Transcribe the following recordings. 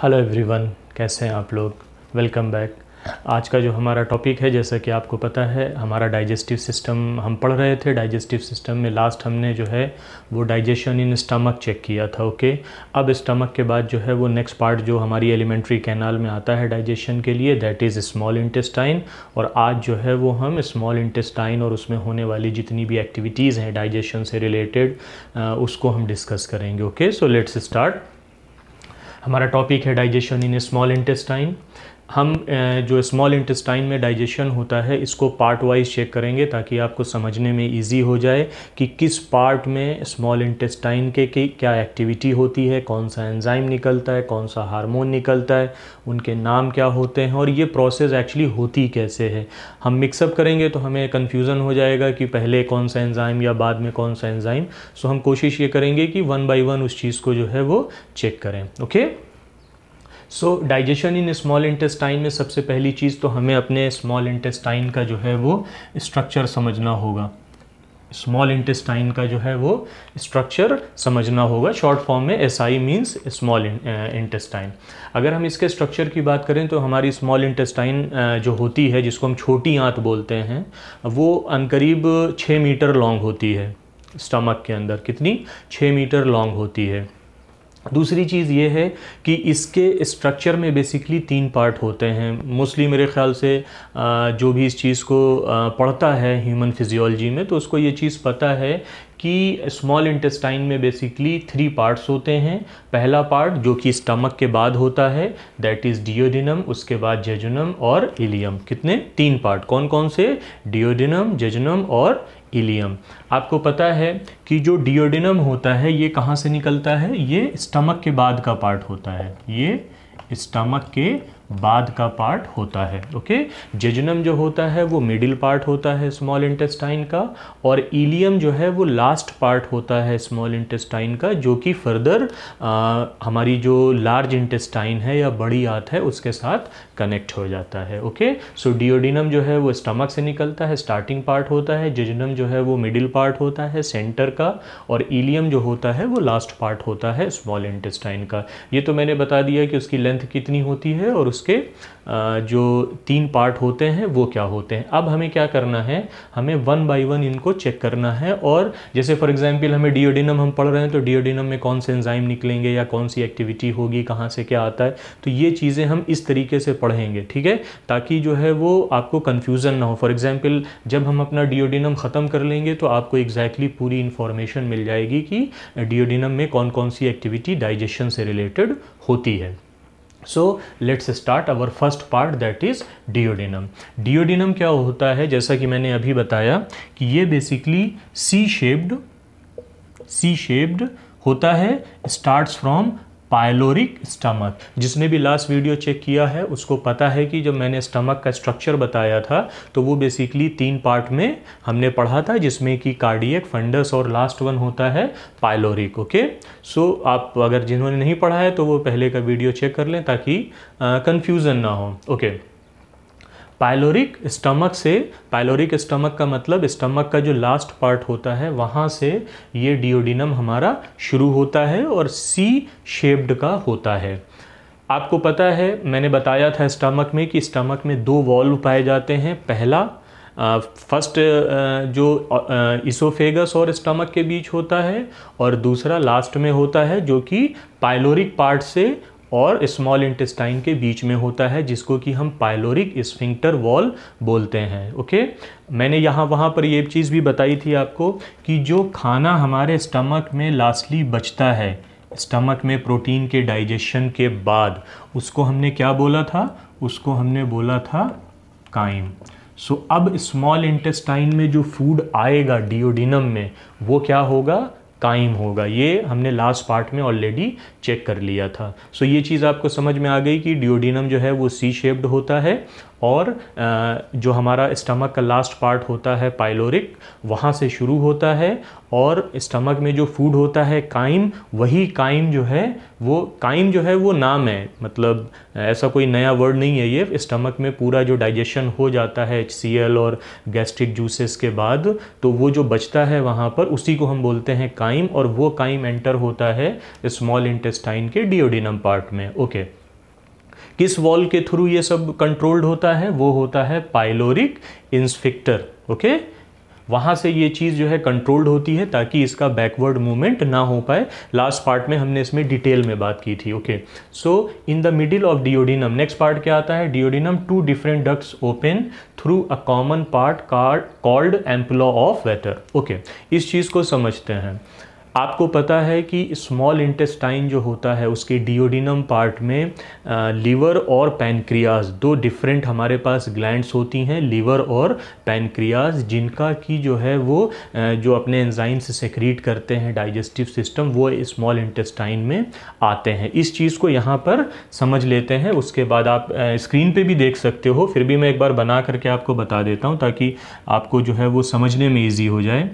Hello everyone कैसे हैं आप लोग वेलकम बैक आज का जो हमारा टॉपिक है जैसा कि आपको पता है हमारा डाइजेस्टिव सिस्टम हम पढ़ रहे थे डाइजेस्टिव सिस्टम में लास्ट हमने जो है वो डाइजेशन इन स्टमक चेक किया था ओके अब स्टमक के बाद जो है वो नेक्स्ट पार्ट जो हमारी एलिमेंट्री कैनाल में आता है डाइजेशन के लिए दैट इज़ स्मॉल इंटेस्टाइन और आज जो है वो हम स्मॉल इंटेस्टाइन और उसमें होने वाली जितनी भी एक्टिविटीज़ हैं डाइजेशन से रिलेटेड उसको हम डिस्कस करेंगे ओके सो लेट्स स्टार्ट हमारा टॉपिक है डाइजेशन इन स्मॉल इंटेस्टाइन हम जो स्मॉल इंटेस्टाइन में डाइजेशन होता है इसको पार्ट वाइज चेक करेंगे ताकि आपको समझने में इजी हो जाए कि किस पार्ट में स्मॉल इंटेस्टाइन के की क्या एक्टिविटी होती है कौन सा एंजाइम निकलता है कौन सा हार्मोन निकलता है उनके नाम क्या होते हैं और ये प्रोसेस एक्चुअली होती कैसे है हम मिक्सअप करेंगे तो हमें कन्फ्यूज़न हो जाएगा कि पहले कौन सा एंजाइम या बाद में कौन सा एंजाइम सो हम कोशिश ये करेंगे कि वन बाई वन उस चीज़ को जो है वो चेक करें okay okay? So digestion in small intestine में सबसे पहली चीज़ तो हमें अपने स्मॉल इंटेस्टाइन का जो है वो स्ट्रक्चर समझना होगा स्मॉल इंटेस्टाइन का जो है वो स्ट्रक्चर समझना होगा शॉर्ट फॉर्म में S I means small intestine अगर हम इसके स्ट्रक्चर की बात करें तो हमारी स्मॉल इंटेस्टाइन uh, जो होती है जिसको हम छोटी आंत बोलते हैं वो अनकरीब छः मीटर लॉन्ग होती है स्टमक के अंदर कितनी छः मीटर लॉन्ग होती है दूसरी चीज़ ये है कि इसके स्ट्रक्चर में बेसिकली तीन पार्ट होते हैं मोस्टली मेरे ख्याल से जो भी इस चीज़ को पढ़ता है ह्यूमन फिजियोलॉजी में तो उसको ये चीज़ पता है कि स्मॉल इंटेस्टाइन में बेसिकली थ्री पार्ट्स होते हैं पहला पार्ट जो कि स्टमक के बाद होता है दैट इज़ डियोडिनम उसके बाद जेजुनम और इलियम कितने तीन पार्ट कौन कौन से डियोडिनम जेजुनम और इलियम आपको पता है कि जो डिओडिनम होता है ये कहाँ से निकलता है ये स्टमक के बाद का पार्ट होता है ये स्टमक के बाद का पार्ट होता है ओके जेजनम जो होता है वो मिडिल पार्ट होता है स्मॉल इंटेस्टाइन का और इलियम जो है वो लास्ट पार्ट होता है स्मॉल इंटेस्टाइन का जो कि फर्दर हमारी जो लार्ज इंटेस्टाइन है या बड़ी आत है उसके साथ कनेक्ट हो जाता है ओके सो डिओडिनम जो है वो स्टमक से निकलता है स्टार्टिंग पार्ट होता है जेजनम जो है वो मिडिल पार्ट होता है सेंटर का और इलियम जो होता है वो लास्ट पार्ट होता है स्मॉल इंटेस्टाइन का ये तो मैंने बता दिया कि उसकी लेंथ कितनी होती है और उसके जो तीन पार्ट होते हैं वो क्या होते हैं अब हमें क्या करना है हमें वन बाई वन इनको चेक करना है और जैसे फॉर एग्जाम्पल हमें डिओडिनम हम पढ़ रहे हैं तो डिओडिनम में कौन से एंजाइम निकलेंगे या कौन सी एक्टिविटी होगी कहाँ से क्या आता है तो ये चीज़ें हम इस तरीके से पढ़ेंगे ठीक है ताकि जो है वो आपको कन्फ्यूज़न ना हो फॉर एग्ज़ाम्पल जब हम अपना डिओडिनम ख़त्म कर लेंगे तो आप आपको एग्जैक्टली exactly पूरी इन्फॉर्मेशन मिल जाएगी कि डिओडिनम में कौन कौन सी एक्टिविटी डाइजेशन से रिलेटेड होती है so let's start our first part that is duodenum duodenum क्या होता है जैसा कि मैंने अभी बताया कि ये basically C shaped C shaped होता है स्टार्ट्स फ्रॉम पायलोरिक स्टमक जिसने भी लास्ट वीडियो चेक किया है उसको पता है कि जब मैंने स्टमक का स्ट्रक्चर बताया था तो वो बेसिकली तीन पार्ट में हमने पढ़ा था जिसमें कि कार्डियक फंडस और लास्ट वन होता है पायलोरिक ओके सो आप अगर जिन्होंने नहीं पढ़ा है तो वो पहले का वीडियो चेक कर लें ताकि कन्फ्यूज़न ना हो ओके okay. पायलोरिक स्टमक से पायलोरिक स्टमक का मतलब स्टमक का जो लास्ट पार्ट होता है वहाँ से ये डिओडिनम हमारा शुरू होता है और सी शेप्ड का होता है आपको पता है मैंने बताया था स्टमक में कि स्टमक में दो वॉल्व पाए जाते हैं पहला फर्स्ट जो इसोफेगस और स्टमक के बीच होता है और दूसरा लास्ट में होता है जो कि पायलोरिक पार्ट से और स्मॉल इंटेस्टाइन के बीच में होता है जिसको कि हम पायलोरिक स्फिंक्टर वॉल बोलते हैं ओके मैंने यहाँ वहाँ पर ये चीज़ भी बताई थी आपको कि जो खाना हमारे स्टमक में लास्टली बचता है स्टमक में प्रोटीन के डाइजेशन के बाद उसको हमने क्या बोला था उसको हमने बोला था काइम सो so, अब स्मॉल इंटेस्टाइन में जो फूड आएगा डिओडिनम में वो क्या होगा कायम होगा ये हमने लास्ट पार्ट में ऑलरेडी चेक कर लिया था सो so ये चीज़ आपको समझ में आ गई कि डिओडिनम जो है वो सी शेप्ड होता है और जो हमारा स्टमक का लास्ट पार्ट होता है पाइलोरिक वहाँ से शुरू होता है और स्टमक में जो फूड होता है काइम वही काइम जो है वो काइम जो है वो नाम है मतलब ऐसा कोई नया वर्ड नहीं है ये स्टमक में पूरा जो डाइजेशन हो जाता है एच और गैस्ट्रिक जूसेस के बाद तो वो जो बचता है वहाँ पर उसी को हम बोलते हैं काइम और वो काइम एंटर होता है स्मॉल इंटेस्टाइन के डिओडिनम पार्ट में ओके okay. किस वॉल के थ्रू ये सब कंट्रोल्ड होता है वो होता है पाइलोरिक इंस्फिक्टर ओके वहां वहाँ से ये चीज़ जो है कंट्रोल्ड होती है ताकि इसका बैकवर्ड मूवमेंट ना हो पाए लास्ट पार्ट में हमने इसमें डिटेल में बात की थी okay so in the middle of duodenum next part क्या आता है duodenum two different ducts open through a common part called ampulla of Vater okay इस चीज़ को समझते हैं आपको पता है कि स्मॉल इंटेस्टाइन जो होता है उसके डिओडिनम पार्ट में लीवर और पैनक्रियाज दो डिफरेंट हमारे पास ग्लैंड्स होती हैं लीवर और पैनक्रियाज जिनका की जो है वो जो अपने एंजाइम्स सेक्रीट करते हैं डाइजेस्टिव सिस्टम वो स्मॉल इंटेस्टाइन में आते हैं इस चीज़ को यहाँ पर समझ लेते हैं उसके बाद आप स्क्रीन पर भी देख सकते हो फिर भी मैं एक बार बना करके आपको बता देता हूँ ताकि आपको जो है वो समझने में ईजी हो जाए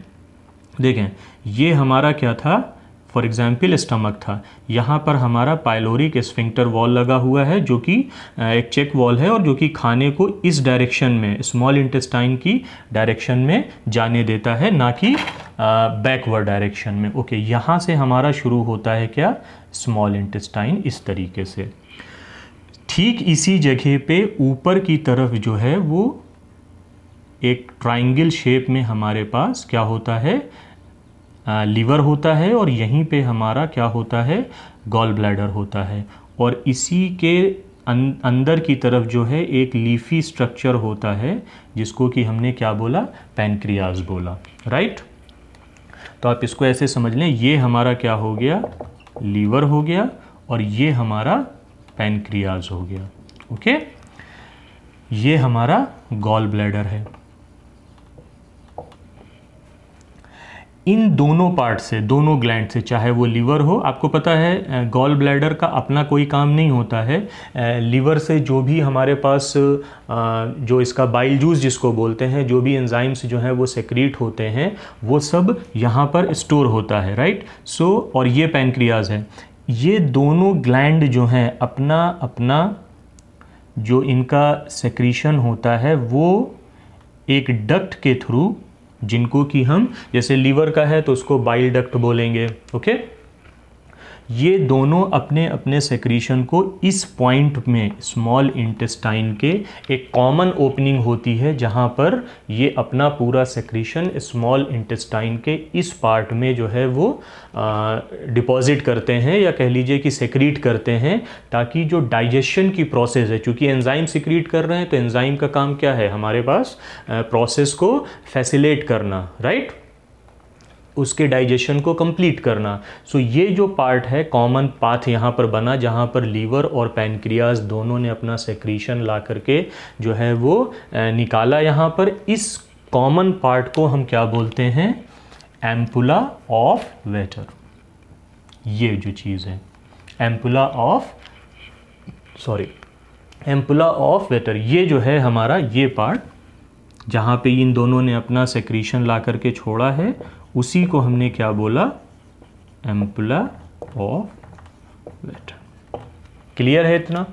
देखें ये हमारा क्या था फॉर एग्ज़ाम्पल स्टमक था यहाँ पर हमारा पाइलोरिक स्फिंक्टर वॉल लगा हुआ है जो कि एक चेक वॉल है और जो कि खाने को इस डायरेक्शन में स्मॉल इंटेस्टाइन की डायरेक्शन में जाने देता है ना कि बैकवर्ड डायरेक्शन में ओके यहाँ से हमारा शुरू होता है क्या स्मॉल इंटेस्टाइन इस तरीके से ठीक इसी जगह पे ऊपर की तरफ जो है वो एक ट्राइंगल शेप में हमारे पास क्या होता है लीवर होता है और यहीं पे हमारा क्या होता है गॉल ब्लैडर होता है और इसी के अं, अंदर की तरफ जो है एक लीफी स्ट्रक्चर होता है जिसको कि हमने क्या बोला पैनक्रियाज बोला राइट तो आप इसको ऐसे समझ लें ये हमारा क्या हो गया लीवर हो गया और ये हमारा पैनक्रियाज हो गया ओके ये हमारा गॉल ब्लैडर है इन दोनों पार्ट से दोनों ग्लैंड से चाहे वो लीवर हो आपको पता है गॉल ब्लैडर का अपना कोई काम नहीं होता है लीवर से जो भी हमारे पास जो इसका बाइल जूस जिसको बोलते हैं जो भी एंजाइम्स जो हैं वो सेक्रीट होते हैं वो सब यहाँ पर स्टोर होता है राइट सो और ये पैनक्रियाज है ये दोनों ग्लैंड जो हैं अपना अपना जो इनका सेक्रीशन होता है वो एक डक्ट के थ्रू जिनको कि हम जैसे लीवर का है तो उसको बाइल डक्ट बोलेंगे ओके ये दोनों अपने अपने सेक्रीशन को इस पॉइंट में स्मॉल इंटेस्टाइन के एक कॉमन ओपनिंग होती है जहाँ पर ये अपना पूरा सेक्रीशन स्मॉल इंटेस्टाइन के इस पार्ट में जो है वो डिपॉजिट करते हैं या कह लीजिए कि सेक्रीट करते हैं ताकि जो डाइजेशन की प्रोसेस है चूँकि एंजाइम सिक्रीट कर रहे हैं तो एंजाइम का काम क्या है हमारे पास प्रोसेस को फैसिलेट करना राइट उसके डाइजेशन को कंप्लीट करना सो so ये जो पार्ट है कॉमन पाथ यहाँ पर बना जहाँ पर लीवर और पैनक्रियाज दोनों ने अपना सेक्रीशन ला करके जो है वो निकाला यहाँ पर इस कॉमन पार्ट को हम क्या बोलते हैं एम्पुला ऑफ वेटर ये जो चीज़ है ampulla of sorry ampulla of Vater ये जो है हमारा ये पार्ट जहाँ पे इन दोनों ने अपना सेक्रीशन ला करके छोड़ा है उसी को हमने क्या बोला एम्पुला ऑफ लेटर क्लियर है इतना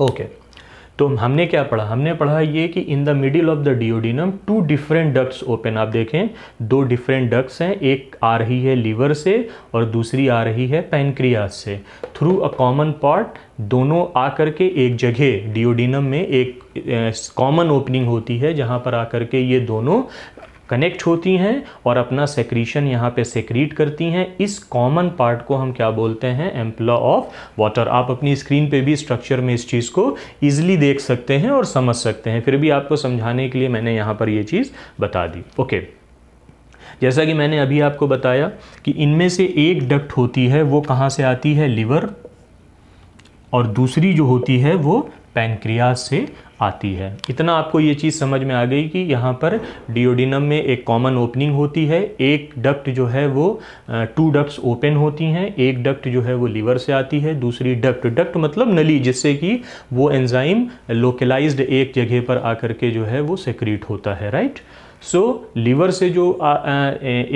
ओके okay. तो हमने क्या पढ़ा हमने पढ़ा ये कि in the middle of the duodenum two different ducts open आप देखें दो डिफरेंट डक्ट्स हैं एक आ रही है लीवर से और दूसरी आ रही है पेनक्रियास से थ्रू अ कॉमन पार्ट दोनों आकर के एक जगह डिओडिनम में एक कॉमन ओपनिंग होती है जहां पर आकर के ये दोनों कनेक्ट होती हैं और अपना सेक्रीशन यहाँ पे सेक्रीट करती हैं इस कॉमन पार्ट को हम क्या बोलते हैं एम्पला ऑफ वाटर आप अपनी स्क्रीन पे भी स्ट्रक्चर में इस चीज़ को ईजिली देख सकते हैं और समझ सकते हैं फिर भी आपको समझाने के लिए मैंने यहाँ पर ये यह चीज़ बता दी ओके okay. जैसा कि मैंने अभी आपको बताया कि इनमें से एक डक्ट होती है वो कहाँ से आती है लिवर और दूसरी जो होती है वो पैनक्रियाज से आती है इतना आपको ये चीज़ समझ में आ गई कि यहाँ पर डिओडिनम में एक कॉमन ओपनिंग होती है एक डक्ट जो है वो टू डक्ट्स ओपन होती हैं एक डक्ट जो है वो लीवर से आती है दूसरी डक्ट डक्ट मतलब नली जिससे कि वो एंजाइम लोकलाइज्ड एक जगह पर आकर के जो है वो सेक्रीट होता है राइट सो so, लीवर से जो आ, आ,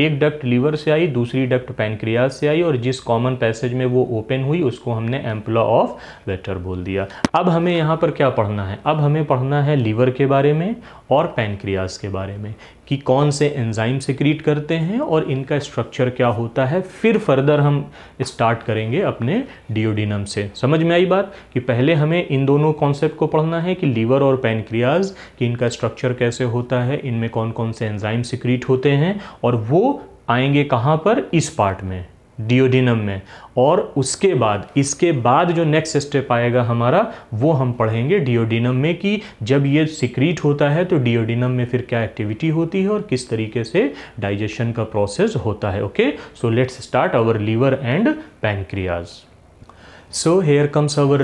एक डक्ट लीवर से आई दूसरी डक्ट पैनक्रियाज से आई और जिस कॉमन पैसेज में वो ओपन हुई उसको हमने एम्पला ऑफ वेटर बोल दिया अब हमें यहाँ पर क्या पढ़ना है अब हमें पढ़ना है लीवर के बारे में और पैनक्रियाज के बारे में कि कौन से एंजाइम सिक्रीट करते हैं और इनका स्ट्रक्चर क्या होता है फिर फर्दर हम स्टार्ट करेंगे अपने डिओडिनम से समझ में आई बात कि पहले हमें इन दोनों कॉन्सेप्ट को पढ़ना है कि लीवर और पैनक्रियाज कि इनका स्ट्रक्चर कैसे होता है इनमें कौन कौन से एंजाइम सिक्रीट होते हैं और वो आएंगे कहाँ पर इस पार्ट में डिओडिनम में और उसके बाद इसके बाद जो नेक्स्ट स्टेप आएगा हमारा वो हम पढ़ेंगे डिओडिनम में कि जब ये सिक्रीट होता है तो डिओडिनम में फिर क्या एक्टिविटी होती है और किस तरीके से डाइजेशन का प्रोसेस होता है okay so let's start our liver and pancreas so here comes our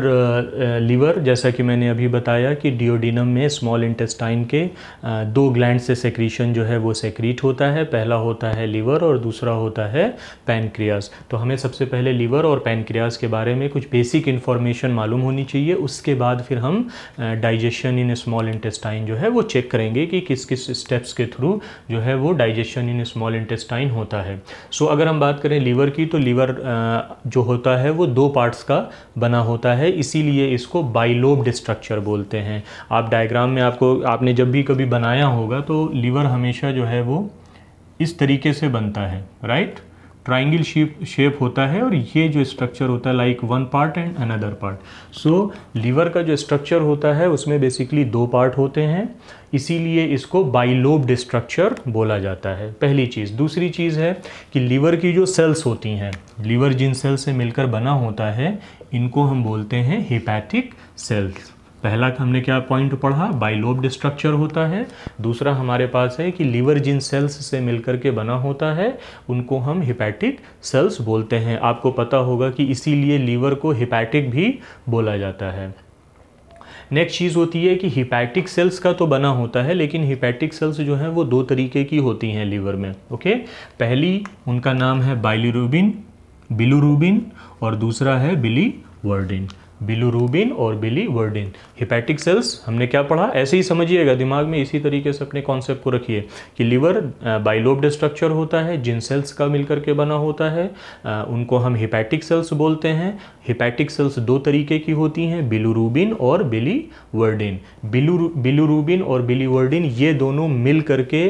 liver जैसा कि मैंने अभी बताया कि डिओडिनम में स्मॉल इंटेस्टाइन के uh, दो ग्लैंड से सेक्रीशन जो है वो सेक्रीट होता है पहला होता है लीवर और दूसरा होता है पैनक्रियास तो हमें सबसे पहले लीवर और पैनक्रियाज के बारे में कुछ बेसिक इन्फॉर्मेशन मालूम होनी चाहिए उसके बाद फिर हम डाइजेशन इन स्मॉल इंटेस्टाइन जो है वो चेक करेंगे कि किस किस स्टेप्स के थ्रू जो है वो डाइजेशन इन स्मॉल इंटेस्टाइन होता है सो so, अगर हम बात करें लीवर की तो लीवर uh, जो होता है वो दो पार्ट्स का का बना होता है इसीलिए इसको बाइलोब्ड स्ट्रक्चर बोलते हैं आप डायग्राम में आपको आपने जब भी कभी बनाया होगा तो लीवर हमेशा जो है वो इस तरीके से बनता है राइट ट्राइंगल शेप शेप होता है और ये जो स्ट्रक्चर होता है like one part and another part so liver का जो स्ट्रक्चर होता है उसमें बेसिकली दो पार्ट होते हैं इसीलिए इसको बाइलोब्ड स्ट्रक्चर बोला जाता है पहली चीज़ दूसरी चीज़ है कि लीवर की जो सेल्स होती हैं लीवर जिन सेल्स से मिलकर बना होता है इनको हम बोलते हैं हिपैथिक सेल्स पहला हमने क्या पॉइंट पढ़ा बाइलोब्ड स्ट्रक्चर होता है दूसरा हमारे पास है कि लीवर जिन सेल्स से मिलकर के बना होता है उनको हम हिपैटिक सेल्स बोलते हैं आपको पता होगा कि इसीलिए लीवर को हिपैटिक भी बोला जाता है नेक्स्ट चीज़ होती है कि हिपैटिक सेल्स का तो बना होता है लेकिन हिपैटिक सेल्स जो हैं वो दो तरीके की होती हैं लीवर में ओके पहली उनका नाम है बाइलिरूबिन बिलुरूबिन और दूसरा है बिली वर्डिन बिलूरूबिन और बिली वर्डिन हिपैटिक सेल्स हमने क्या पढ़ा ऐसे ही समझिएगा दिमाग में इसी तरीके से अपने कॉन्सेप्ट को रखिए कि लीवर बाइलोब्ड स्ट्रक्चर होता है जिन सेल्स का मिलकर के बना होता है आ, उनको हम हिपैटिक सेल्स बोलते हैं हिपैटिक सेल्स दो तरीके की होती हैं बिलूरूबिन और बिली वर्डिन बिलू बिलूरूबिन और वर्डिन ये दोनों मिल करके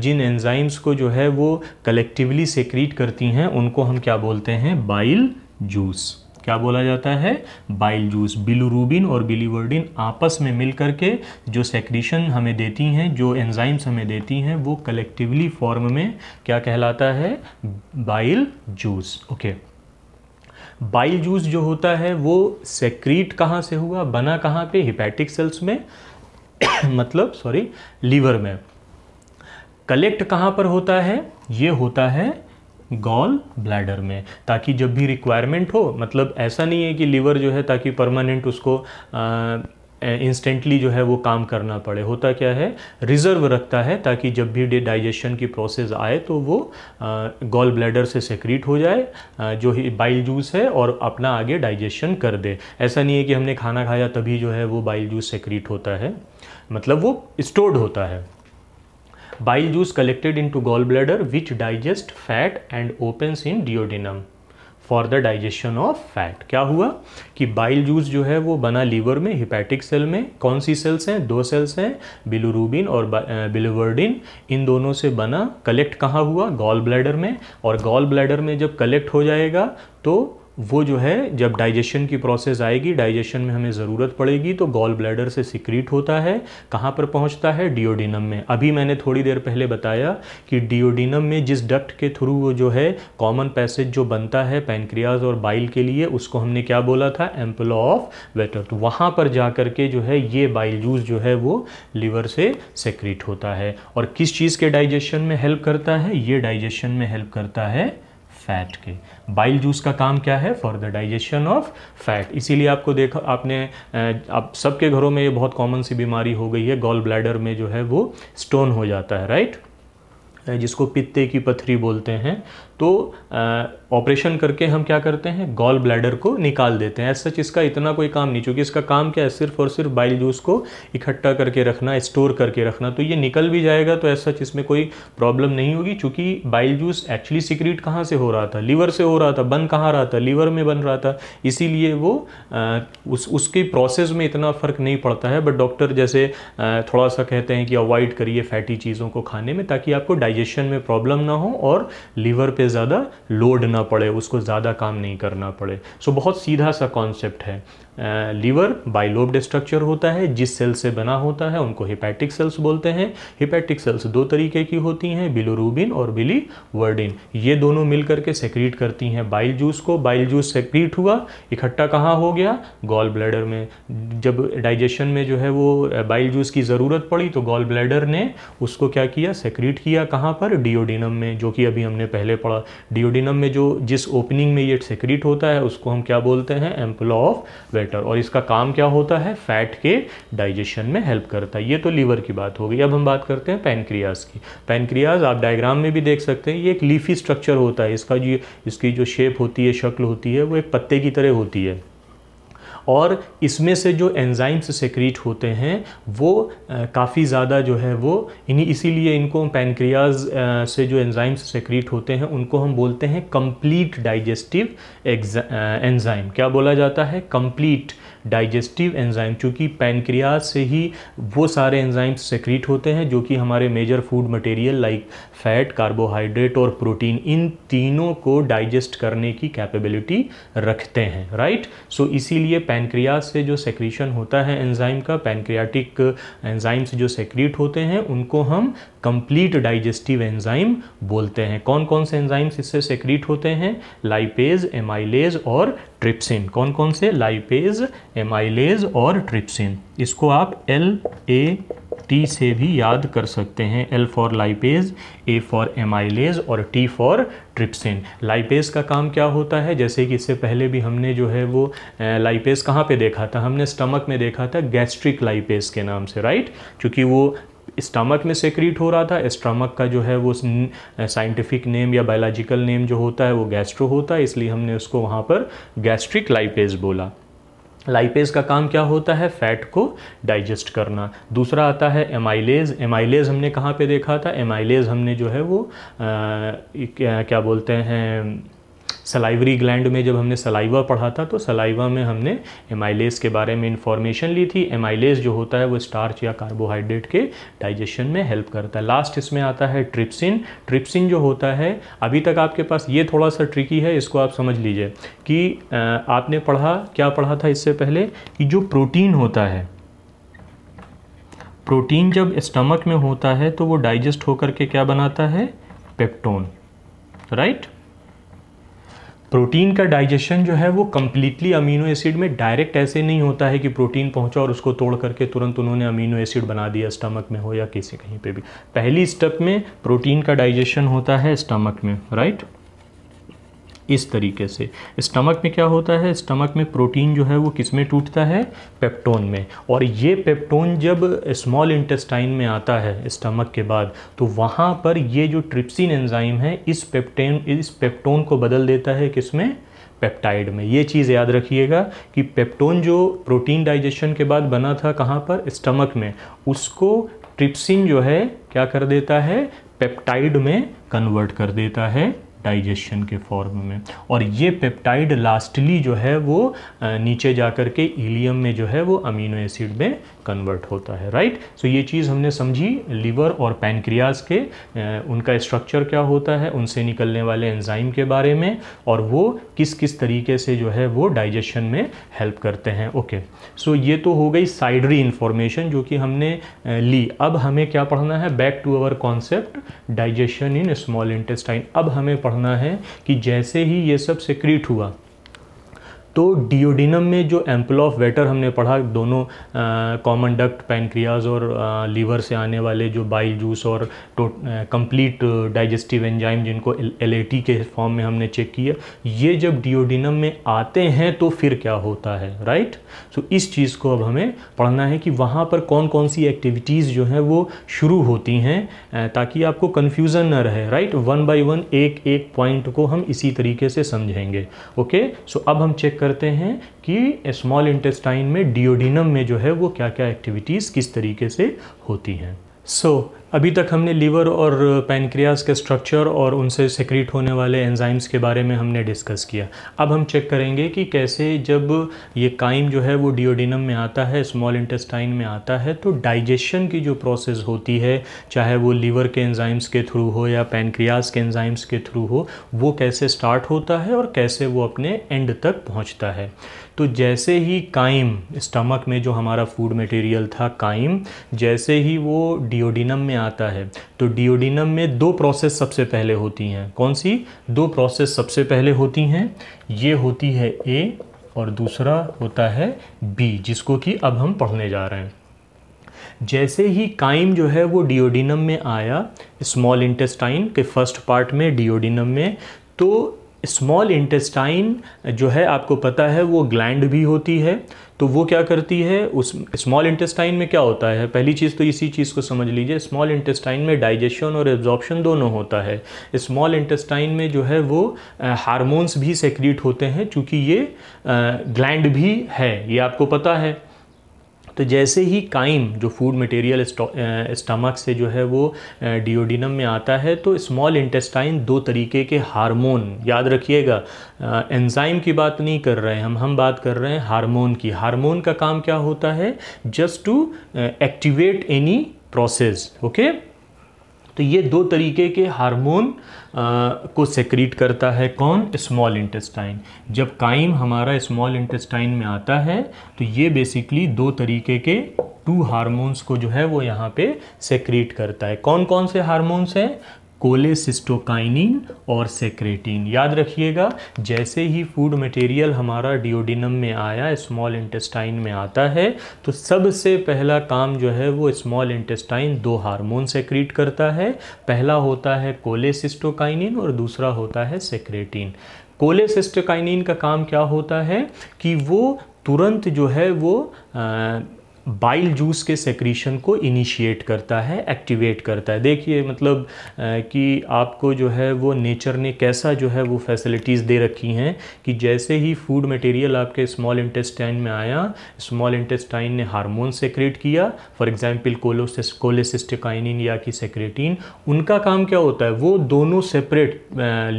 जिन एंजाइम्स को जो है वो कलेक्टिवली सेक्रीट करती हैं उनको हम क्या बोलते हैं बाइल जूस क्या बोला जाता है बाइल जूस बिलुरुबिन और बिलीवर्डिन आपस में मिल करके जो सेक्रीशन हमें देती हैं जो एंजाइम्स हमें देती हैं वो कलेक्टिवली फॉर्म में क्या कहलाता है bile juice okay bile juice जो होता है वो सेक्रीट कहाँ से हुआ बना कहाँ पे हिपैटिक सेल्स में मतलब सॉरी लीवर में कलेक्ट कहाँ पर होता है ये होता है गॉल ब्लैडर में ताकि जब भी रिक्वायरमेंट हो मतलब ऐसा नहीं है कि लीवर जो है ताकि परमानेंट उसको इंस्टेंटली जो है वो काम करना पड़े होता क्या है रिज़र्व रखता है ताकि जब भी डाइजेशन की प्रोसेस आए तो वो गॉल ब्लैडर से सेक्रीट हो जाए आ, जो ही बाइल जूस है और अपना आगे डाइजेशन कर दे ऐसा नहीं है कि हमने खाना खाया तभी जो है वो बाइल जूस सेक्रीट होता है मतलब वो स्टोर्ड होता है Bile juice collected into gallbladder which digest fat and opens in duodenum for the digestion of fat क्या हुआ कि बाइल जूस जो है वो बना लीवर में हिपैटिक सेल में कौन सी सेल्स हैं दो सेल्स हैं बिलुरूबिन और बिलुवर्डिन इन दोनों से बना कलेक्ट कहाँ हुआ गॉल ब्लैडर में और गॉल ब्लैडर में जब कलेक्ट हो जाएगा तो वो जो है जब डाइजेशन की प्रोसेस आएगी डाइजेशन में हमें ज़रूरत पड़ेगी तो गॉल ब्लैडर से सिक्रीट होता है कहाँ पर पहुँचता है डिओडिनम में अभी मैंने थोड़ी देर पहले बताया कि डिओडिनम में जिस डक्ट के थ्रू वो जो है कॉमन पैसेज जो बनता है पैनक्रियाज और बाइल के लिए उसको हमने क्या बोला था एम्पल ऑफ वेटर तो वहाँ पर जा कर के जो है ये बाइल जूस जो है वो लीवर से सिक्रीट होता है और किस चीज़ के डाइजेशन में हेल्प करता है ये डाइजेशन में हेल्प करता है फैट के बाइल जूस का काम क्या है for the digestion of fat इसीलिए आपको देखा आपने आप सबके घरों में ये बहुत कॉमन सी बीमारी हो गई है गॉल ब्लैडर में जो है वो स्टोन हो जाता है राइट जिसको पित्ते की पथरी बोलते हैं तो ऑपरेशन करके हम क्या करते हैं गॉल ब्लैडर को निकाल देते हैं ऐसा सच इसका इतना कोई काम नहीं चूँकि इसका काम क्या है सिर्फ और सिर्फ बाइल जूस को इकट्ठा करके रखना स्टोर करके रखना तो ये निकल भी जाएगा तो ऐसा सच इसमें कोई प्रॉब्लम नहीं होगी चूंकि बाइल जूस एक्चुअली सिक्रीट कहाँ से हो रहा था लीवर से हो रहा था बन कहाँ रहा था लीवर में बन रहा था इसीलिए वो आ, उस उसके प्रोसेस में इतना फ़र्क नहीं पड़ता है बट डॉक्टर जैसे आ, थोड़ा सा कहते हैं कि अवॉइड करिए फैटी चीज़ों को खाने में ताकि आपको डाइजेशन में प्रॉब्लम ना हो और लीवर पे से ज़्यादा लोड ना पड़े उसको ज़्यादा काम नहीं करना पड़े सो so, बहुत सीधा सा कॉन्सेप्ट है लीवर बाइलोब्ड स्ट्रक्चर होता है जिस सेल से बना होता है उनको हिपैटिक सेल्स बोलते हैं हिपैटिक सेल्स दो तरीके की होती हैं बिलोरूबिन और बिली वर्डिन ये दोनों मिलकर के सेक्रीट करती हैं बाइल जूस को बाइल जूस सेक्रीट हुआ इकट्ठा कहाँ हो गया गॉल ब्लैडर में जब डाइजेशन में जो है वो बाइल जूस की ज़रूरत पड़ी तो गॉल ब्लैडर ने उसको क्या किया सेक्रीट किया कहाँ पर डिओडिनम में जो कि अभी हमने पहले पढ़ा डिओडिनम में जो जिस ओपनिंग में ये सेक्रीट होता है उसको हम क्या बोलते हैं एम्पलो ऑफ बेटर और इसका काम क्या होता है फैट के डाइजेशन में हेल्प करता है ये तो लीवर की बात हो गई अब हम बात करते हैं पैनक्रियाज की पैनक्रियाज आप डायग्राम में भी देख सकते हैं ये एक लीफी स्ट्रक्चर होता है इसका जो इसकी जो शेप होती है शक्ल होती है वो एक पत्ते की तरह होती है और इसमें से जो एंजाइम्स सेक्रीट होते हैं वो काफ़ी ज़्यादा जो है वो इन्हीं इसीलिए इनको पैनक्रियाज से जो एंजाइम्स सेक्रीट होते हैं उनको हम बोलते हैं कंप्लीट डाइजेस्टिव एंजाइम क्या बोला जाता है कंप्लीट डाइजेस्टिव एंजाइम चूँकि पैनक्रियाज से ही वो सारे एंजाइम्स सेक्रीट होते हैं जो कि हमारे major food material like fat carbohydrate और प्रोटीन इन तीनों को डाइजेस्ट करने की कैपेबिलिटी रखते हैं राइट सो so, इसीलिए पैनक्रियाज से जो सेक्रीशन होता है एंजाइम का पैनक्रियाटिक एंजाइम्स जो सेक्रीट होते हैं उनको हम कंप्लीट डाइजेस्टिव एंजाइम बोलते हैं कौन कौन से एंजाइम्स इससे सेक्रीट होते हैं लाइपेज एमाइलेज और ट्रिप्सिन कौन कौन से लाइपेज एमाइलेज और ट्रिप्सिन इसको आप एल ए टी से भी याद कर सकते हैं L for lipase A for amylase और टी फॉर ट्रिप्सिन लाइपेज का काम क्या होता है जैसे कि इससे पहले भी हमने जो है वो लाइपेज कहाँ पे देखा था हमने स्टमक में देखा था गैस्ट्रिक लाइपेज के नाम से राइट क्योंकि वो स्टमक में सेक्रीट हो रहा था स्टमक का जो है वो साइंटिफिक नेम या बायोलॉजिकल नेम जो होता है वो गैस्ट्रो होता है इसलिए हमने उसको वहाँ पर गैस्ट्रिक लाइपेज बोला लाइपेज का काम क्या होता है फैट को डाइजेस्ट करना दूसरा आता है एमाइलेज एमाइलेज हमने कहाँ पे देखा था एमाइलेज हमने जो है वो आ, क्या बोलते हैं सलाइवरी ग्लैंड में जब हमने सलाइवा पढ़ा था तो सलाइवा में हमने एमाइलेस के बारे में इन्फॉर्मेशन ली थी एमाइलेज जो होता है वो स्टार्च या कार्बोहाइड्रेट के डाइजेशन में हेल्प करता है लास्ट इसमें आता है ट्रिप्सिन ट्रिप्सिन जो होता है अभी तक आपके पास ये थोड़ा सा ट्रिकी है इसको आप समझ लीजिए कि आपने पढ़ा क्या पढ़ा था इससे पहले कि जो प्रोटीन होता है प्रोटीन जब स्टमक में होता है तो वो डाइजेस्ट होकर के क्या बनाता है पेप्टोन राइट प्रोटीन का डाइजेशन जो है वो कम्प्लीटली अमीनो एसिड में डायरेक्ट ऐसे नहीं होता है कि प्रोटीन पहुंचा और उसको तोड़ करके तुरंत उन्होंने अमीनो एसिड बना दिया स्टमक में हो या किसी कहीं पे भी पहली स्टेप में प्रोटीन का डाइजेशन होता है स्टमक में राइट इस तरीके से स्टमक में क्या होता है स्टमक में प्रोटीन जो है वो किस में टूटता है पेप्टोन में और ये पेप्टोन जब स्मॉल इंटेस्टाइन में आता है स्टमक के बाद तो वहाँ पर ये जो ट्रिप्सिन एंजाइम है इस पेप्टेन इस पेप्टोन को बदल देता है किसमें पेप्टाइड में ये चीज़ याद रखिएगा कि पेप्टोन जो प्रोटीन डाइजेशन के बाद बना था कहाँ पर स्टमक में उसको ट्रिप्सिन जो है क्या कर देता है पेप्टाइड में कन्वर्ट कर देता है डाइजेशन के फॉर्म में और ये पेप्टाइड लास्टली जो है वो नीचे जा कर के ईलियम में जो है वो अमीनो एसिड में कन्वर्ट होता है राइट सो so ये चीज़ हमने समझी लीवर और पैनक्रियाज के उनका स्ट्रक्चर क्या होता है उनसे निकलने वाले एंजाइम के बारे में और वो किस किस तरीके से जो है वो डाइजेशन में हेल्प करते हैं ओके okay. सो so ये तो हो गई साइडरी इन्फॉर्मेशन जो कि हमने ली अब हमें क्या पढ़ना है back to our concept digestion in small intestine अब हमें पढ़ पढ़ना है कि जैसे ही ये सब सिक्रीट हुआ तो डिओडिनम में जो एम्पल ऑफ वेटर हमने पढ़ा दोनों कॉमन डक्ट पैनक्रियाज और आ, लीवर से आने वाले जो बाइल जूस और कंप्लीट डाइजेस्टिव एंजाइम जिनको एल के फॉर्म में हमने चेक किया ये जब डिओडिनम में आते हैं तो फिर क्या होता है राइट सो so, इस चीज़ को अब हमें पढ़ना है कि वहाँ पर कौन कौन सी एक्टिविटीज़ जो हैं वो शुरू होती हैं ताकि आपको कन्फ्यूज़न ना रहे राइट वन बाई वन एक एक पॉइंट को हम इसी तरीके से समझेंगे ओके okay? सो so, अब हम चेक करते हैं कि स्मॉल इंटेस्टाइन में डिओडिनम में जो है वो क्या क्या एक्टिविटीज़ किस तरीके से होती हैं सो so, अभी तक हमने लीवर और पैनक्रियाज के स्ट्रक्चर और उनसे सेक्रेट होने वाले एंजाइम्स के बारे में हमने डिस्कस किया अब हम चेक करेंगे कि कैसे जब ये काइम जो है वो डिओडिनम में आता है स्मॉल इंटेस्टाइन में आता है तो डाइजेशन की जो प्रोसेस होती है चाहे वो लीवर के एंजाइम्स के थ्रू हो या पैनक्रियाज के एंजाइम्स के थ्रू हो वो कैसे स्टार्ट होता है और कैसे वो अपने एंड तक पहुँचता है तो जैसे ही काइम स्टमक में जो हमारा फूड मटेरियल था काइम जैसे ही वो डिओडिनम में आता है तो डिओडिनम में दो प्रोसेस सबसे पहले होती हैं कौन सी दो प्रोसेस सबसे पहले होती हैं ये होती है ए और दूसरा होता है बी जिसको कि अब हम पढ़ने जा रहे हैं जैसे ही काइम जो है वो डिओडिनम में आया स्मॉल इंटेस्टाइन के फर्स्ट पार्ट में डिओडिनम में तो स्मॉल इंटेस्टाइन जो है आपको पता है वो ग्लैंड भी होती है तो वो क्या करती है उस स्मॉल इंटेस्टाइन में क्या होता है पहली चीज़ तो इसी चीज़ को समझ लीजिए स्मॉल इंटेस्टाइन में डाइजेशन और एब्जॉर्प्शन दोनों होता है स्मॉल इंटेस्टाइन में जो है वो हारमोन्स भी सेक्रीट होते हैं चूँकि ये ग्लैंड भी है ये आपको पता है तो जैसे ही काइम जो फूड मटेरियल स्टमक से जो है वो डिओडिनम में आता है तो स्मॉल इंटेस्टाइन दो तरीके के हार्मोन याद रखिएगा एंजाइम की बात नहीं कर रहे हैं हम हम बात कर रहे हैं हार्मोन की हार्मोन का काम क्या होता है just to activate any process okay तो ये दो तरीके के हार्मोन को सेक्रीट करता है कौन स्मॉल इंटेस्टाइन जब काइम हमारा स्मॉल इंटेस्टाइन में आता है तो ये बेसिकली दो तरीके के टू हार्मोन्स को जो है वो यहाँ पे सेक्रीट करता है कौन कौन से हार्मोन्स हैं कोलेसिस्टोकाइनिन और सेक्रेटिन याद रखिएगा जैसे ही फूड मटेरियल हमारा डिओडिनम में आया स्मॉल इंटेस्टाइन में आता है तो सबसे पहला काम जो है वो स्मॉल इंटेस्टाइन दो हार्मोन सेक्रेट करता है पहला होता है कोलेसिस्टोकाइनिन और दूसरा होता है सेक्रेटिन कोलेसिस्टोकाइनिन का काम क्या होता है कि वो तुरंत जो है वो आ, बाइल जूस के सेक्रीशन को इनिशिएट करता है एक्टिवेट करता है देखिए मतलब कि आपको जो है वो नेचर ने कैसा जो है वो फैसिलिटीज़ दे रखी हैं कि जैसे ही फूड मटेरियल आपके स्मॉल इंटेस्टाइन में आया स्मॉल इंटेस्टाइन ने हार्मोन सेक्रेट किया फॉर एग्जांपल कोलोसिस कोलेसिस्टिकाइनिन या कि सेक्रेटिन उनका काम क्या होता है वो दोनों सेपरेट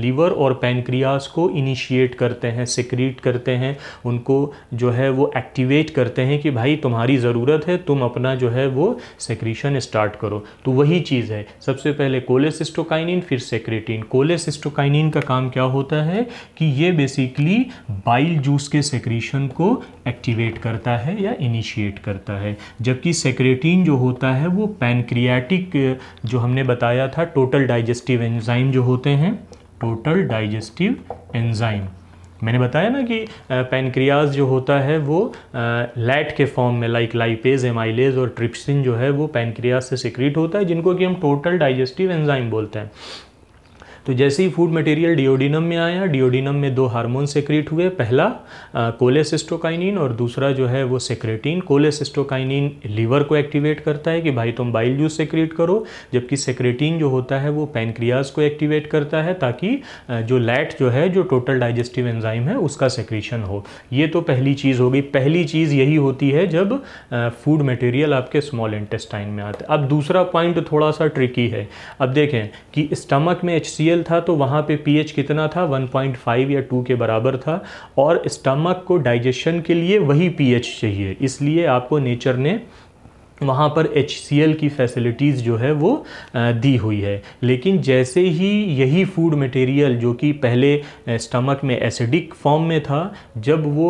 लीवर और पैनक्रियाज को इनिशिएट करते हैं सेक्रीट करते हैं उनको जो है वो एक्टिवेट करते हैं कि भाई तुम्हारी ज़रूरत ज़रूरत है तुम अपना जो है वो सेक्रीशन स्टार्ट करो तो वही चीज़ है सबसे पहले कोलेसिस्टोकाइनिन फिर सेक्रेटिन कोलेसिस्टोकाइनिन का काम क्या होता है कि ये बेसिकली बाइल जूस के सेक्रीशन को एक्टिवेट करता है या इनिशिएट करता है जबकि सेक्रेटिन जो होता है वो पैनक्रियाटिक जो हमने बताया था टोटल डाइजेस्टिव एंजाइम जो होते हैं टोटल डाइजेस्टिव एंजाइम मैंने बताया ना कि पेनक्रियाज जो होता है वो लैट के फॉर्म में लाइक लाइपेज एमाइलेज और ट्रिप्सिन जो है वो पेनक्रियाज से सिक्रीट होता है जिनको कि हम टोटल डाइजेस्टिव एंजाइम बोलते हैं तो जैसे ही फूड मटेरियल डिओडिनम में आया डिओडिनम में दो हार्मोन सेक्रेट हुए पहला कोलेसिस्टोकाइनिन और दूसरा जो है वो सेक्रेटिन कोलेसिस्टोकाइनिन लीवर को एक्टिवेट करता है कि भाई तुम बाइल जूस सेक्रेट करो जबकि सेक्रेटिन जो होता है वो पैनक्रियाज को एक्टिवेट करता है ताकि जो लैट जो है जो टोटल डाइजेस्टिव एंजाइम है उसका सेक्रेशन हो ये तो पहली चीज़ हो गई पहली चीज़ यही होती है जब फूड मटेरियल आपके स्मॉल इंटेस्टाइन में आता है अब दूसरा पॉइंट थोड़ा सा ट्रिकी है अब देखें कि स्टमक में एच सी मटेरियल था तो वहाँ पे पीएच कितना था 1.5 या 2 के बराबर था और स्टमक को डाइजेशन के लिए वही पीएच चाहिए इसलिए आपको नेचर ने वहाँ पर एच की फैसिलिटीज़ जो है वो दी हुई है लेकिन जैसे ही यही फूड मटेरियल जो कि पहले स्टमक में एसिडिक फॉर्म में था जब वो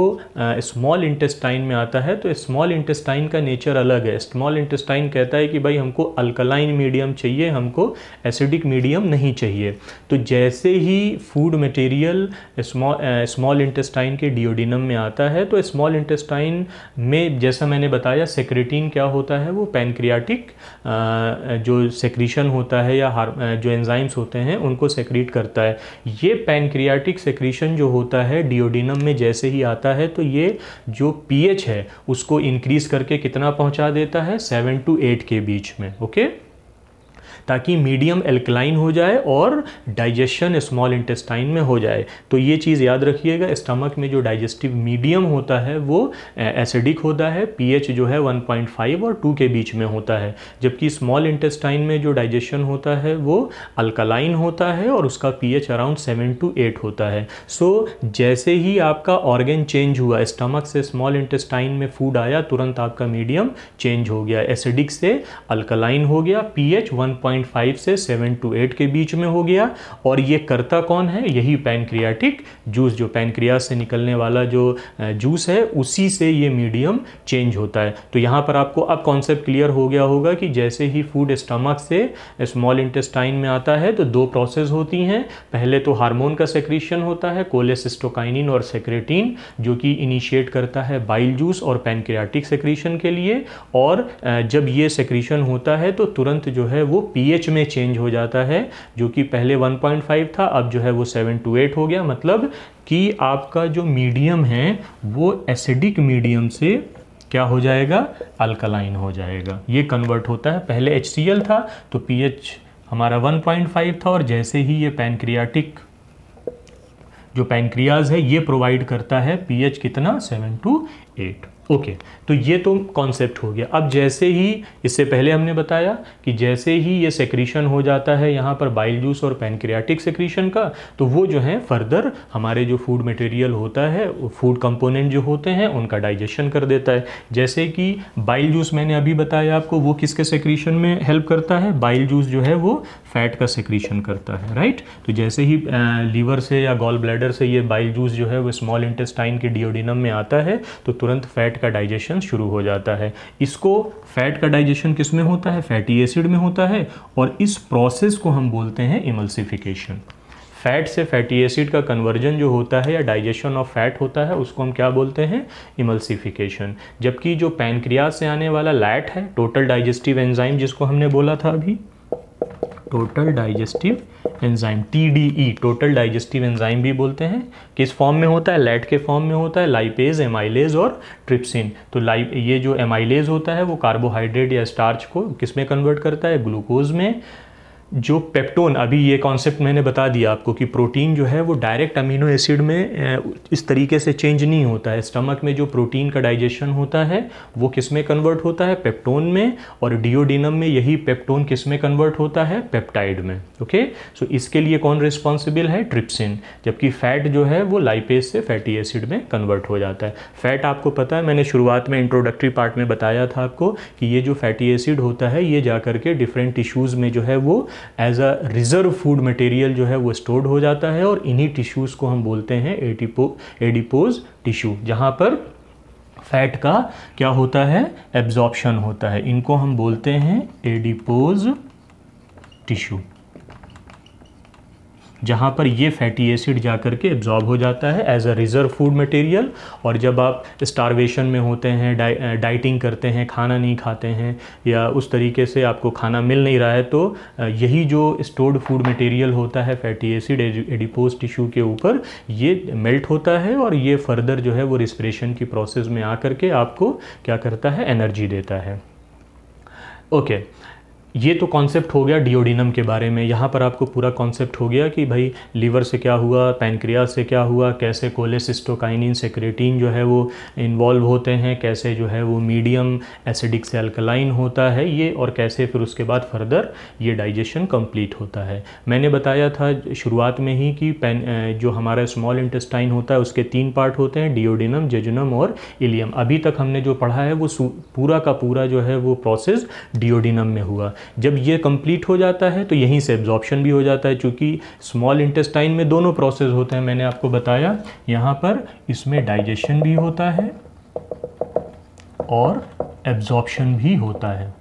स्मॉल इंटेस्टाइन में आता है तो स्मॉल इंटेस्टाइन का नेचर अलग है स्मॉल इंटेस्टाइन कहता है कि भाई हमको अल्कलाइन मीडियम चाहिए हमको एसिडिक मीडियम नहीं चाहिए तो जैसे ही फूड मटेरियल स्मॉल इंटेस्टाइन के डिओडिनम में आता है तो स्मॉल इंटेस्टाइन में जैसा मैंने बताया सेक्रेटिन क्या होता है होता है वो पैनक्रियाटिक जो सेक्रीशन होता है या हार जो एंजाइम्स होते हैं उनको सेक्रीट करता है ये पैनक्रियाटिक सेक्रीशन जो होता है डिओडिनम में जैसे ही आता है तो ये जो पीएच है उसको इंक्रीज़ करके कितना पहुंचा देता है सेवन टू एट के बीच में ओके okay? ताकि मीडियम एल्कलाइन हो जाए और डाइजेशन स्मॉल इंटेस्टाइन में हो जाए तो ये चीज़ याद रखिएगा स्टमक में जो डाइजेस्टिव मीडियम होता है वो एसिडिक होता है पीएच जो है 1.5 और 2 के बीच में होता है जबकि स्मॉल इंटेस्टाइन में जो डाइजेशन होता है वो अल्कलाइन होता है और उसका पीएच अराउंड 7 टू 8 होता है सो so, जैसे ही आपका ऑर्गेन चेंज हुआ स्टमक से स्मॉल इंटेस्टाइन में फूड आया तुरंत आपका मीडियम चेंज हो गया एसिडिक से अल्कलाइन हो गया पीएच 1.5 6.5 से 7 टू 8 के बीच में हो गया और ये करता कौन है यही पैनक्रियाटिक जूस जो पैनक्रिया से निकलने वाला जो जूस है उसी से ये मीडियम चेंज होता है तो यहाँ पर आपको अब कॉन्सेप्ट क्लियर हो गया होगा कि जैसे ही फूड स्टमक से स्मॉल इंटेस्टाइन में आता है तो दो प्रोसेस होती हैं पहले तो हार्मोन का सेक्रीशन होता है कोलेसिस्टोकाइनिन और सेक्रेटीन जो कि इनिशिएट करता है बाइल जूस और पैनक्रियाटिक सेक्रीशन के लिए और जब ये सेक्रीशन होता है तो तुरंत जो है वो पी पीएच में चेंज हो जाता है जो कि पहले 1.5 था अब जो है वो 7 टू 8 हो गया मतलब कि आपका जो मीडियम है वो एसिडिक मीडियम से क्या हो जाएगा अल्कलाइन हो जाएगा ये कन्वर्ट होता है पहले एच था तो पीएच हमारा 1.5 था और जैसे ही ये पैनक्रियाटिक जो पैनक्रियाज है ये प्रोवाइड करता है पीएच कितना 7 टू 8 ओके okay, तो ये तो कॉन्सेप्ट हो गया अब जैसे ही इससे पहले हमने बताया कि जैसे ही ये सेक्रीशन हो जाता है यहाँ पर बाइल जूस और पेनक्रियाटिक सेक्रीशन का तो वो जो है फर्दर हमारे जो फूड मटेरियल होता है फूड कंपोनेंट जो होते हैं उनका डाइजेशन कर देता है जैसे कि बाइल जूस मैंने अभी बताया आपको वो किसके सेक्रीशन में हेल्प करता है बाइल जूस जो है वो फैट का सेक्रीशन करता है राइट तो जैसे ही लीवर से या गॉल ब्लैडर से ये बाइल जूस जो है वो स्मॉल इंटेस्टाइन के डिओडिनम में आता है तो तुरंत फैट का डाइजेशन शुरू हो जाता है इसको फैट का डाइजेशन किस में होता है फैटी एसिड में होता है और इस प्रोसेस को हम बोलते हैं इमल्सिफिकेशन फैट से फैटी एसिड का कन्वर्जन जो होता है या डाइजेशन ऑफ फैट होता है उसको हम क्या बोलते हैं इमल्सिफिकेशन जबकि जो पैनक्रियाज से आने वाला लैट है टोटल डाइजेस्टिव एंजाइम जिसको हमने बोला था अभी total digestive enzyme T total digestive enzyme भी बोलते हैं किस फॉर्म में होता है लेट के फॉर्म में होता है लाइपेज एमाइलेज और ट्रिप्सिन तो लाइप ये जो एमाइलेज होता है वो कार्बोहाइड्रेट या स्टार्च को किस में कन्वर्ट करता है ग्लूकोज में जो पेप्टोन अभी ये कॉन्सेप्ट मैंने बता दिया आपको कि प्रोटीन जो है वो डायरेक्ट अमीनो एसिड में इस तरीके से चेंज नहीं होता है स्टमक में जो प्रोटीन का डाइजेशन होता है वो किस में कन्वर्ट होता है पेप्टोन में और डिओडिनम में यही पेप्टोन किस में कन्वर्ट होता है पेप्टाइड में ओके सो so इसके लिए कौन रिस्पॉन्सिबल है ट्रिप्सिन जबकि फ़ैट जो है वो लाइपेज से फैटी एसिड में कन्वर्ट हो जाता है फ़ैट आपको पता है मैंने शुरुआत में इंट्रोडक्टरी पार्ट में बताया था आपको कि ये जो फैटी एसिड होता है ये जा करके डिफरेंट टिश्यूज़ में जो है वो as a reserve food material जो है वो स्टोर्ड हो जाता है और इन्हीं टिश्यूज़ को हम बोलते हैं एडिपो एडिपोज टिश्यू जहाँ पर फैट का क्या होता है एब्जॉर्प्शन होता है इनको हम बोलते हैं एडिपोज टिश्यू जहाँ पर ये फैटी एसिड जा कर के एब्जॉर्ब हो जाता है as a reserve food material और जब आप स्टारवेशन में होते हैं डाइ डाइटिंग करते हैं खाना नहीं खाते हैं या उस तरीके से आपको खाना मिल नहीं रहा है तो यही जो स्टोर्ड फूड मटेरियल होता है फैटी एसिड एडिपोज टिश्यू के ऊपर ये मेल्ट होता है और ये फर्दर जो है वो रिस्परेशन की प्रोसेस में आ करके आपको क्या करता है एनर्जी देता है ओके okay. ये तो कॉन्सेप्ट हो गया डिओडिनम के बारे में यहाँ पर आपको पूरा कॉन्सेप्ट हो गया कि भाई लीवर से क्या हुआ पैनक्रिया से क्या हुआ कैसे कोलेसिस्टोकाइनिन सेक्रेटीन जो है वो इन्वॉल्व होते हैं कैसे जो है वो मीडियम एसिडिक से अल्कलाइन होता है ये और कैसे फिर उसके बाद फर्दर ये डाइजेशन कम्प्लीट होता है मैंने बताया था शुरुआत में ही कि पैन जो हमारा स्मॉल इंटेस्टाइन होता है उसके तीन पार्ट होते हैं डिओडिनम जेजुनम और इलियम अभी तक हमने जो पढ़ा है वो पूरा का पूरा जो है वो प्रोसेस डिओडिनम में हुआ जब ये कंप्लीट हो जाता है तो यहीं से एब्जॉर्प्शन भी हो जाता है चूँकि स्मॉल इंटेस्टाइन में दोनों प्रोसेस होते हैं मैंने आपको बताया यहाँ पर इसमें डाइजेशन भी होता है और एब्जॉर्प्शन भी होता है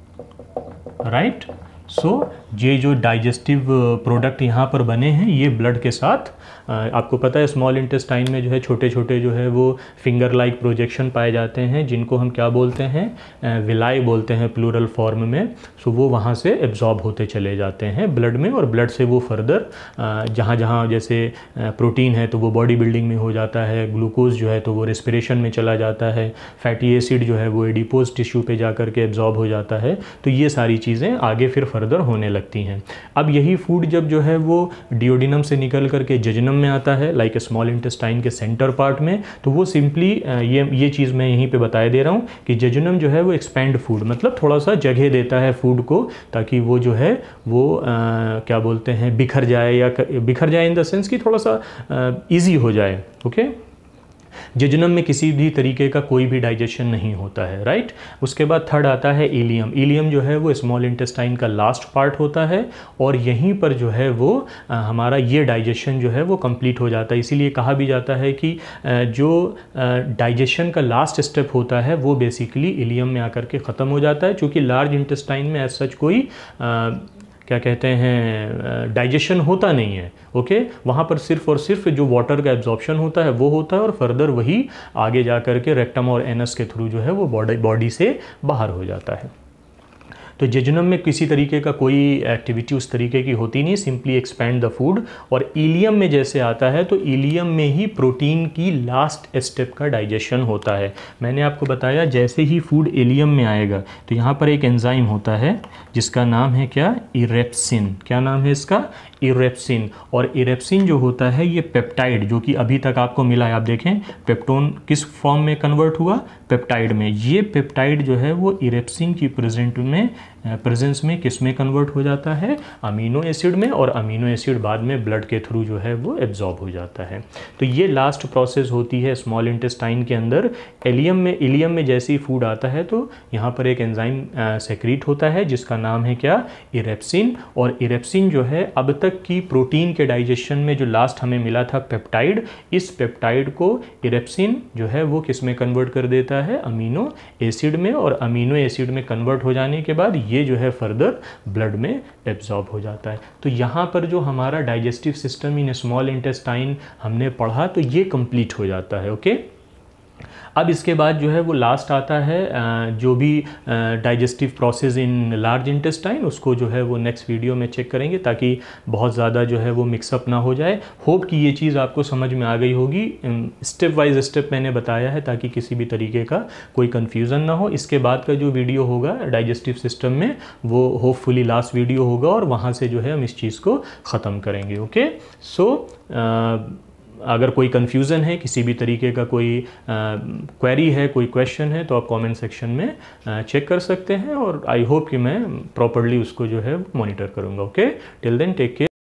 राइट right? सो so, ये जो डाइजेस्टिव प्रोडक्ट uh, यहाँ पर बने हैं ये ब्लड के साथ आपको पता है स्मॉल इंटेस्टाइन में जो है छोटे छोटे जो है वो फिंगर लाइक प्रोजेक्शन पाए जाते हैं जिनको हम क्या बोलते हैं विलाई बोलते हैं प्लूरल फॉर्म में सो वो वहाँ से एब्जॉर्ब होते चले जाते हैं ब्लड में और ब्लड से वो फर्दर जहाँ जहाँ जैसे प्रोटीन है तो वो बॉडी बिल्डिंग में हो जाता है ग्लूकोज जो है तो वो रेस्परेशन में चला जाता है फैटी एसिड जो है वो एडिपोज टिश्यू पर जा करके एब्जॉर्ब हो जाता है तो ये सारी चीज़ें आगे फिर फर्दर होने लगती हैं अब यही फूड जब जो है वो डिओडिनम से निकल करके जजनम डायफ्राम में आता है लाइक स्मॉल इंटेस्टाइन के सेंटर पार्ट में तो वो सिंपली uh, ये ये चीज़ मैं यहीं पे बताया दे रहा हूँ कि जेजुनम जो है वो एक्सपेंड फूड मतलब थोड़ा सा जगह देता है फूड को ताकि वो जो है वो आ, uh, क्या बोलते हैं बिखर जाए या बिखर जाए इन द सेंस कि थोड़ा सा ईजी uh, हो जाए ओके okay? जजनम में किसी भी तरीके का कोई भी डाइजेशन नहीं होता है राइट उसके बाद थर्ड आता है एलियम एलियम जो है वो स्मॉल इंटेस्टाइन का लास्ट पार्ट होता है और यहीं पर जो है वो हमारा ये डाइजेशन जो है वो कंप्लीट हो जाता है इसीलिए कहा भी जाता है कि जो डाइजेशन का लास्ट स्टेप होता है वो बेसिकली इलियम में आकर के ख़त्म हो जाता है चूँकि लार्ज इंटेस्टाइन में एज सच कोई आ, क्या कहते हैं डाइजेशन होता नहीं है ओके वहाँ पर सिर्फ और सिर्फ जो वाटर का एब्जॉर्प्शन होता है वो होता है और फर्दर वही आगे जा कर के रेक्टम और एनस के थ्रू जो है वो बॉडी बॉडी से बाहर हो जाता है तो जेजुनम में किसी तरीके का कोई एक्टिविटी उस तरीके की होती नहीं सिंपली एक्सपेंड द फूड और ईलियम में जैसे आता है तो ईलियम में ही प्रोटीन की लास्ट स्टेप का डाइजेशन होता है मैंने आपको बताया जैसे ही फूड एलियम में आएगा तो यहाँ पर एक एंजाइम होता है जिसका नाम है क्या इरेप्सिन क्या नाम है इसका इरेप्सिन और इरेप्सिन जो होता है ये पेप्टाइड जो कि अभी तक आपको मिला है आप देखें पेप्टोन किस फॉर्म में कन्वर्ट हुआ पेप्टाइड में ये पेप्टाइड जो है वो इरेप्सिन की प्रेजेंट में प्रेजेंस में किस में कन्वर्ट हो जाता है अमीनो एसिड में और अमीनो एसिड बाद में ब्लड के थ्रू जो है वो एब्जॉर्ब हो जाता है तो ये लास्ट प्रोसेस होती है स्मॉल इंटेस्टाइन के अंदर एलियम में एलियम में जैसे ही फूड आता है तो यहाँ पर एक एंजाइम सेक्रीट होता है जिसका नाम है क्या इरेप्सिन और इरेप्सिन जो है अब तक की प्रोटीन के डाइजेशन में जो लास्ट हमें मिला था पेप्टाइड इस पेप्टाइड को इरेप्सिन जो है वो किस में कन्वर्ट कर देता है अमीनो एसिड में और अमीनो एसिड में कन्वर्ट हो जाने के बाद ये ये जो है फर्दर ब्लड में एब्जॉर्ब हो जाता है तो यहाँ पर जो हमारा digestive system in small intestine हमने पढ़ा तो ये कंप्लीट हो जाता है ओके okay? अब इसके बाद जो है वो लास्ट आता है जो भी digestive process in large intestine उसको जो है वो नेक्स्ट वीडियो में चेक करेंगे ताकि बहुत ज़्यादा जो है वो मिक्सअप ना हो जाए होप कि ये चीज़ आपको समझ में आ गई होगी स्टेप वाइज स्टेप मैंने बताया है ताकि किसी भी तरीके का कोई कन्फ्यूज़न ना हो इसके बाद का जो वीडियो होगा डाइजेस्टिव सिस्टम में वो होपफुली लास्ट वीडियो होगा और वहाँ से जो है हम इस चीज़ को ख़त्म करेंगे ओके सो so, अगर कोई कन्फ्यूज़न है किसी भी तरीके का कोई क्वेरी है कोई क्वेश्चन है तो आप कमेंट सेक्शन में चेक कर सकते हैं और आई होप कि मैं प्रॉपरली उसको जो है मॉनिटर करूँगा okay till then take care